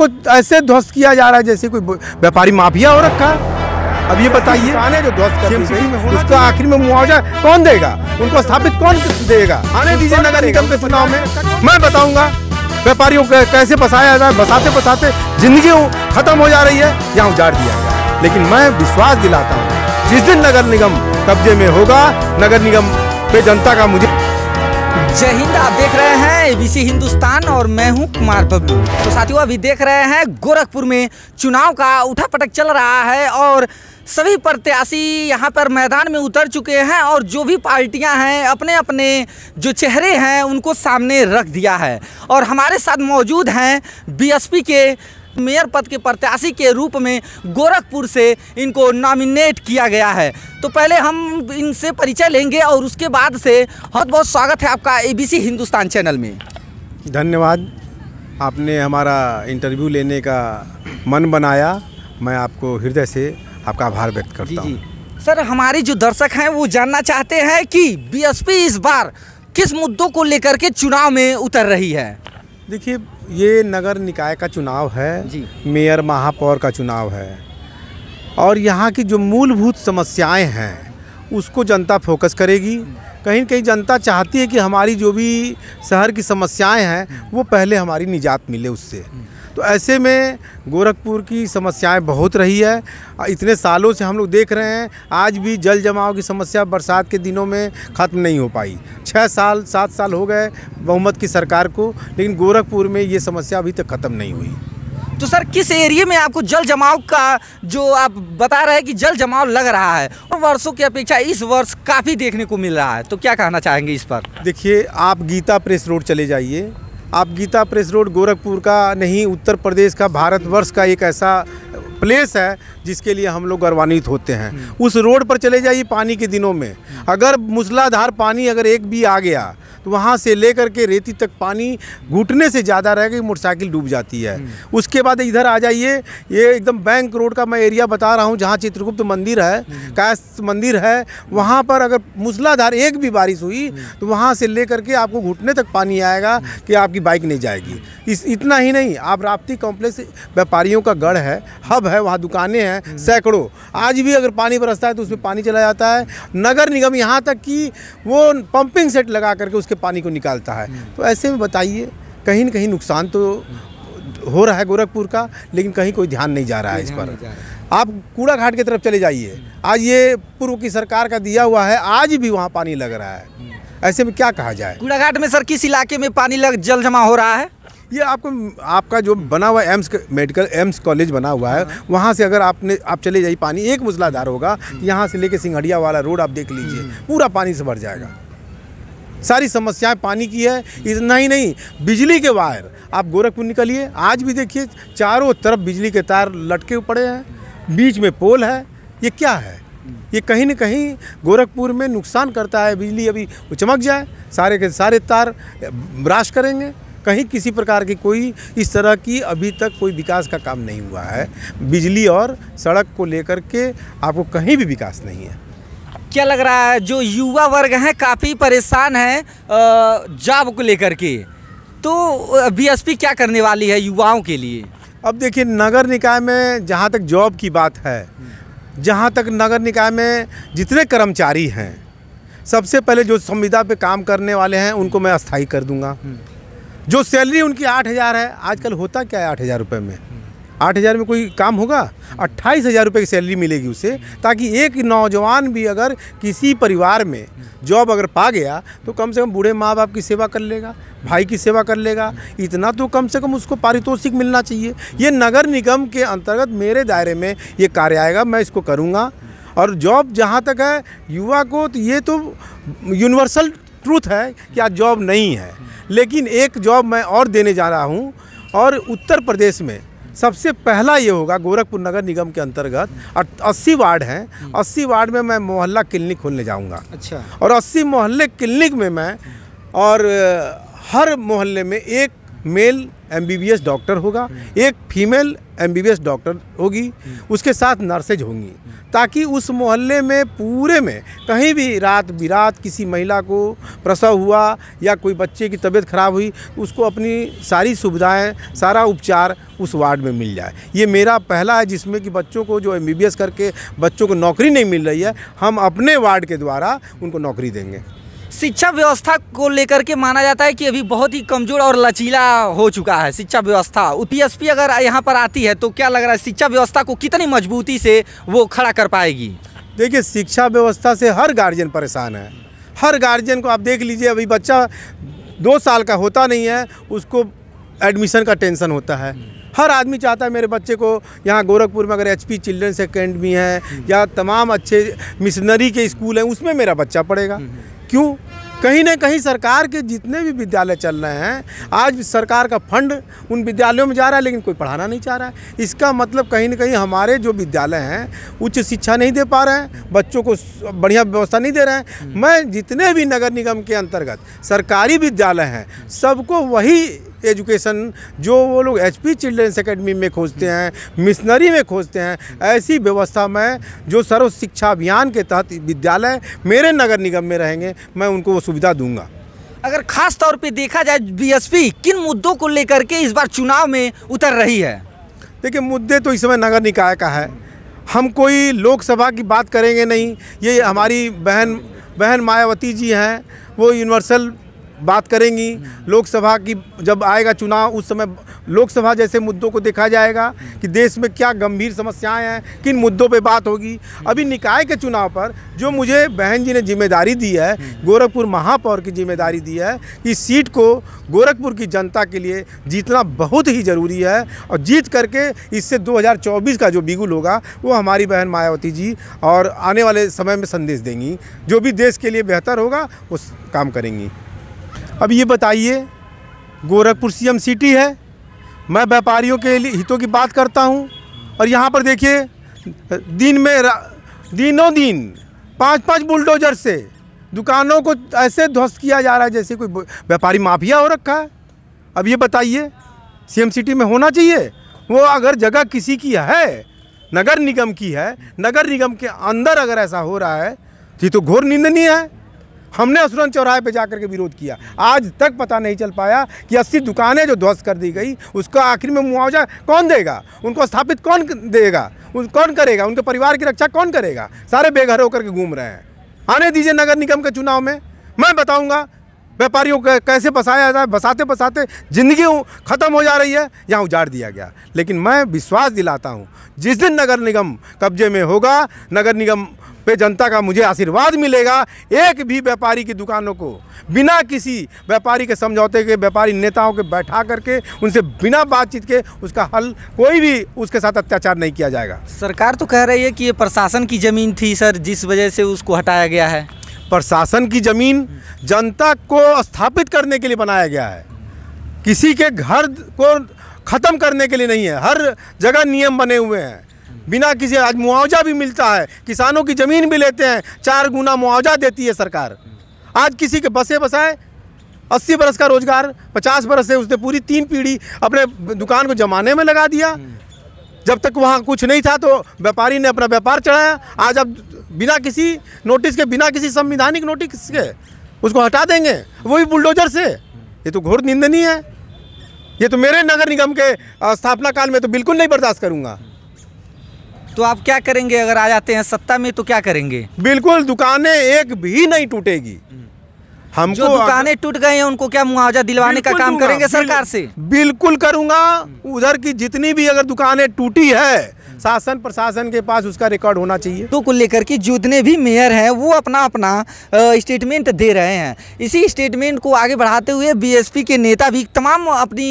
को ऐसे ध्वस्त किया जा रहा है जैसे कोई व्यापारी माफिया हो रखा है अब ये बताइए जो ध्वस्त आखिर में मुआवजा कौन देगा उनको स्थापित कौन देगा आने दीजिए नगर निगम के चुनाव में मैं बताऊंगा व्यापारियों को कैसे बसाया जा रहा है बसाते बसाते जिंदगी खत्म हो जा रही है यहाँ उजाड़ दिया गया लेकिन मैं विश्वास दिलाता हूँ जिस दिन नगर निगम कब्जे में होगा नगर निगम पे जनता का मुझे जय हिंद आप देख रहे हैं एबीसी हिंदुस्तान और मैं हूं कुमार बबलू तो साथियों अभी देख रहे हैं गोरखपुर में चुनाव का उठा पटक चल रहा है और सभी प्रत्याशी यहाँ पर मैदान में उतर चुके हैं और जो भी पार्टियाँ हैं अपने अपने जो चेहरे हैं उनको सामने रख दिया है और हमारे साथ मौजूद हैं बीएसपी के मेयर पद के प्रत्याशी के रूप में गोरखपुर से इनको नॉमिनेट किया गया है तो पहले हम इनसे परिचय लेंगे और उसके बाद से बहुत बहुत स्वागत है आपका ए हिंदुस्तान चैनल में धन्यवाद आपने हमारा इंटरव्यू लेने का मन बनाया मैं आपको हृदय से आपका आभार व्यक्त करता हूँ सर हमारे जो दर्शक हैं वो जानना चाहते हैं कि बीएसपी इस बार किस मुद्दों को लेकर के चुनाव में उतर रही है देखिए ये नगर निकाय का चुनाव है जी मेयर महापौर का चुनाव है और यहाँ की जो मूलभूत समस्याएं हैं उसको जनता फोकस करेगी कहीं कहीं जनता चाहती है कि हमारी जो भी शहर की समस्याएं हैं वो पहले हमारी निजात मिले उससे तो ऐसे में गोरखपुर की समस्याएं बहुत रही है इतने सालों से हम लोग देख रहे हैं आज भी जल जमाव की समस्या बरसात के दिनों में ख़त्म नहीं हो पाई छः साल सात साल हो गए बहुमत की सरकार को लेकिन गोरखपुर में ये समस्या अभी तक ख़त्म नहीं हुई तो सर किस एरिए में आपको जल जमाव का जो आप बता रहे हैं कि जल जमाव लग रहा है और वर्षों की अपेक्षा इस वर्ष काफ़ी देखने को मिल रहा है तो क्या कहना चाहेंगे इस पर देखिए आप गीता प्रेस रोड चले जाइए आप गीता प्रेस रोड गोरखपुर का नहीं उत्तर प्रदेश का भारतवर्ष का एक ऐसा प्लेस है जिसके लिए हम लोग गौरवान्वित होते हैं उस रोड पर चले जाइए पानी के दिनों में अगर मूसलाधार पानी अगर एक भी आ गया तो वहाँ से लेकर के रेती तक पानी घुटने से ज़्यादा रहेगा कि मोटरसाइकिल डूब जाती है उसके बाद इधर आ जाइए ये एकदम बैंक रोड का मैं एरिया बता रहा हूँ जहाँ चित्रगुप्त मंदिर है कैश मंदिर है वहाँ पर अगर मूसलाधार एक भी बारिश हुई तो वहाँ से ले करके आपको घुटने तक पानी आएगा कि आपकी बाइक नहीं जाएगी इस इतना ही नहीं आप राप्ती कॉम्प्लेक्स व्यापारियों का गढ़ है हब है वहाँ दुकानें हैं सैकड़ों आज भी अगर पानी बरसता है तो उसमें पानी चला जाता है नगर निगम यहाँ तक कि वो पंपिंग सेट लगा करके उसके पानी को निकालता है तो ऐसे में बताइए कहीं ना कहीं नुकसान तो हो रहा है गोरखपुर का लेकिन कहीं कोई ध्यान नहीं जा रहा है इस पर आप कूड़ा घाट की तरफ चले जाइए आज ये पूर्व की सरकार का दिया हुआ है आज भी वहाँ पानी लग रहा है हम्म। ऐसे में क्या कहा जाए कूड़ाघाट में सर किस इलाके में पानी लग जल जमा हो रहा है ये आपको आपका जो बना हुआ एम्स मेडिकल एम्स कॉलेज बना हुआ है हाँ। वहाँ से अगर आपने आप चले जाइए पानी एक मुसलाधार होगा हम्म। तो यहाँ से लेके सिंघड़िया वाला रोड आप देख लीजिए हम्म। पूरा पानी से भर जाएगा सारी समस्याएं पानी की है इतना ही नहीं बिजली के वायर आप गोरखपुर निकलिए आज भी देखिए चारों तरफ बिजली के तार लटके पड़े हैं बीच में पोल है ये क्या है ये कहीं ना कहीं गोरखपुर में नुकसान करता है बिजली अभी चमक जाए सारे के सारे तार ब्राश करेंगे कहीं किसी प्रकार की कोई इस तरह की अभी तक कोई विकास का काम नहीं हुआ है बिजली और सड़क को लेकर के आपको कहीं भी विकास नहीं है क्या लग रहा है जो युवा वर्ग हैं काफ़ी परेशान हैं जॉब को लेकर के तो बीएसपी क्या करने वाली है युवाओं के लिए अब देखिए नगर निकाय में जहाँ तक जॉब की बात है जहाँ तक नगर निकाय में जितने कर्मचारी हैं सबसे पहले जो संविदा पे काम करने वाले हैं उनको मैं अस्थाई कर दूंगा हम्म। जो सैलरी उनकी आठ हज़ार है आजकल होता क्या है आठ हज़ार रुपये में आठ हज़ार में कोई काम होगा अट्ठाईस हज़ार रुपये की सैलरी मिलेगी उसे ताकि एक नौजवान भी अगर किसी परिवार में जॉब अगर पा गया तो कम से कम बूढ़े माँ बाप की सेवा कर लेगा भाई की सेवा कर लेगा इतना तो कम से कम उसको पारितोषिक मिलना चाहिए ये नगर निगम के अंतर्गत मेरे दायरे में ये कार्य आएगा मैं इसको करूँगा और जॉब जहाँ तक है युवा को तो ये तो यूनिवर्सल ट्रूथ है कि आज जॉब नहीं है लेकिन एक जॉब मैं और देने जा रहा हूँ और उत्तर प्रदेश में सबसे पहला ये होगा गोरखपुर नगर निगम के अंतर्गत अस्सी वार्ड हैं अस्सी वार्ड में मैं मोहल्ला क्लिनिक खोलने जाऊँगा अच्छा और अस्सी मोहल्ले क्लिनिक में मैं और हर मोहल्ले में एक मेल एमबीबीएस डॉक्टर होगा एक फीमेल एमबीबीएस डॉक्टर होगी उसके साथ नर्सेज होंगी ताकि उस मोहल्ले में पूरे में कहीं भी रात बिरात किसी महिला को प्रसव हुआ या कोई बच्चे की तबीयत खराब हुई उसको अपनी सारी सुविधाएं सारा उपचार उस वार्ड में मिल जाए ये मेरा पहला है जिसमें कि बच्चों को जो एम करके बच्चों को नौकरी नहीं मिल रही है हम अपने वार्ड के द्वारा उनको नौकरी देंगे शिक्षा व्यवस्था को लेकर के माना जाता है कि अभी बहुत ही कमज़ोर और लचीला हो चुका है शिक्षा व्यवस्था पीएसपी अगर यहाँ पर आती है तो क्या लग रहा है शिक्षा व्यवस्था को कितनी मजबूती से वो खड़ा कर पाएगी देखिए शिक्षा व्यवस्था से हर गार्जियन परेशान है हर गार्जियन को आप देख लीजिए अभी बच्चा दो साल का होता नहीं है उसको एडमिशन का टेंशन होता है हर आदमी चाहता है मेरे बच्चे को यहाँ गोरखपुर में अगर एच पी चिल्ड्रेंस अकेडमी है या तमाम अच्छे मिशनरी के स्कूल हैं उसमें मेरा बच्चा पढ़ेगा क्यों कहीं ना कहीं सरकार के जितने भी विद्यालय चल रहे हैं आज सरकार का फंड उन विद्यालयों में जा रहा है लेकिन कोई पढ़ाना नहीं चाह रहा है इसका मतलब कहीं ना कहीं हमारे जो विद्यालय हैं उच्च शिक्षा नहीं दे पा रहे हैं बच्चों को बढ़िया व्यवस्था नहीं दे रहे हैं हम्म। मैं जितने भी नगर निगम के अंतर्गत सरकारी विद्यालय हैं सबको वही एजुकेशन जो वो लोग एच पी चिल्ड्रेंस अकेडमी में खोजते हैं मिशनरी में खोजते हैं ऐसी व्यवस्था में जो सर्व शिक्षा अभियान के तहत विद्यालय मेरे नगर निगम में रहेंगे मैं उनको वो सुविधा दूंगा अगर खास तौर पे देखा जाए बीएसपी किन मुद्दों को लेकर के इस बार चुनाव में उतर रही है देखिए मुद्दे तो इस समय नगर निकाय का है हम कोई लोकसभा की बात करेंगे नहीं ये हमारी बहन बहन मायावती जी हैं वो यूनिवर्सल बात करेंगी लोकसभा की जब आएगा चुनाव उस समय लोकसभा जैसे मुद्दों को देखा जाएगा कि देश में क्या गंभीर समस्याएं हैं किन मुद्दों पे बात होगी अभी निकाय के चुनाव पर जो मुझे बहन जी ने जिम्मेदारी दी है गोरखपुर महापौर की जिम्मेदारी दी है कि सीट को गोरखपुर की जनता के लिए जीतना बहुत ही ज़रूरी है और जीत करके इससे दो का जो बिगुल होगा वो हमारी बहन मायावती जी और आने वाले समय में संदेश देंगी जो भी देश के लिए बेहतर होगा उस काम करेंगी अब ये बताइए गोरखपुर सी सिटी है मैं व्यापारियों के हितों की बात करता हूँ और यहाँ पर देखिए दिन में दिनों दिन पाँच पाँच बुलडोजर से दुकानों को ऐसे ध्वस्त किया जा रहा है जैसे कोई व्यापारी माफिया हो रखा है अब ये बताइए सीएम सिटी में होना चाहिए वो अगर जगह किसी की है नगर निगम की है नगर निगम के अंदर अगर ऐसा हो रहा है तो ये तो घोर निंदनीय है हमने असुरन चौराहे पे जाकर के विरोध किया आज तक पता नहीं चल पाया कि अस्सी दुकानें जो ध्वस्त कर दी गई उसका आखिर में मुआवजा कौन देगा उनको स्थापित कौन देगा उन कौन करेगा उनके परिवार की रक्षा कौन करेगा सारे बेघर होकर के घूम रहे हैं आने दीजिए नगर निगम के चुनाव में मैं बताऊँगा व्यापारियों को कैसे बसाया जाए बसाते बसाते ज़िंदगी ख़त्म हो जा रही है यहाँ उजाड़ दिया गया लेकिन मैं विश्वास दिलाता हूँ जिस दिन नगर निगम कब्जे में होगा नगर निगम पे जनता का मुझे आशीर्वाद मिलेगा एक भी व्यापारी की दुकानों को बिना किसी व्यापारी के समझौते के व्यापारी नेताओं के बैठा करके उनसे बिना बातचीत के उसका हल कोई भी उसके साथ अत्याचार नहीं किया जाएगा सरकार तो कह रही है कि ये प्रशासन की ज़मीन थी सर जिस वजह से उसको हटाया गया है प्रशासन की ज़मीन जनता को स्थापित करने के लिए बनाया गया है किसी के घर को ख़त्म करने के लिए नहीं है हर जगह नियम बने हुए हैं बिना किसी आज मुआवजा भी मिलता है किसानों की ज़मीन भी लेते हैं चार गुना मुआवजा देती है सरकार आज किसी के बसे बसाए अस्सी बरस का रोज़गार पचास बरस से उसने पूरी तीन पीढ़ी अपने दुकान को जमाने में लगा दिया जब तक वहाँ कुछ नहीं था तो व्यापारी ने अपना व्यापार चढ़ाया आज अब बिना किसी नोटिस के बिना किसी संविधानिक नोटिस के उसको हटा देंगे भी बुलडोजर से ये तो घोर निंदनीय है ये तो मेरे नगर निगम के स्थापना काल में तो बिल्कुल नहीं बर्दाश्त करूंगा तो आप क्या करेंगे अगर आ जाते हैं सत्ता में तो क्या करेंगे बिल्कुल दुकानें एक भी नहीं टूटेगी हमको जो दुकानें टूट गए हैं उनको क्या मुआवजा दिलवाने का काम करेंगे सरकार से बिल्कुल करूंगा उधर की जितनी भी अगर दुकानें टूटी है शासन प्रशासन के पास उसका रिकॉर्ड होना चाहिए तो को लेकर के जितने भी मेयर हैं वो अपना अपना स्टेटमेंट दे रहे हैं इसी स्टेटमेंट को आगे बढ़ाते हुए बीएसपी के नेता भी तमाम अपनी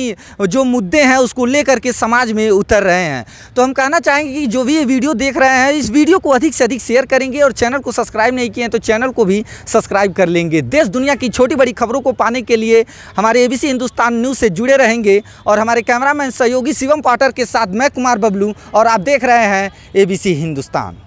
जो मुद्दे हैं उसको लेकर के समाज में उतर रहे हैं तो हम कहना चाहेंगे कि जो भी ये वीडियो देख रहे हैं इस वीडियो को अधिक से अधिक शेयर करेंगे और चैनल को सब्सक्राइब नहीं किए हैं तो चैनल को भी सब्सक्राइब कर लेंगे देश दुनिया की छोटी बड़ी खबरों को पाने के लिए हमारे एबीसी हिंदुस्तान न्यूज़ से जुड़े रहेंगे और हमारे कैमरामैन सहयोगी शिवम पाटर के साथ मैं कुमार बबलू और आप देख देख रहे हैं एबीसी हिंदुस्तान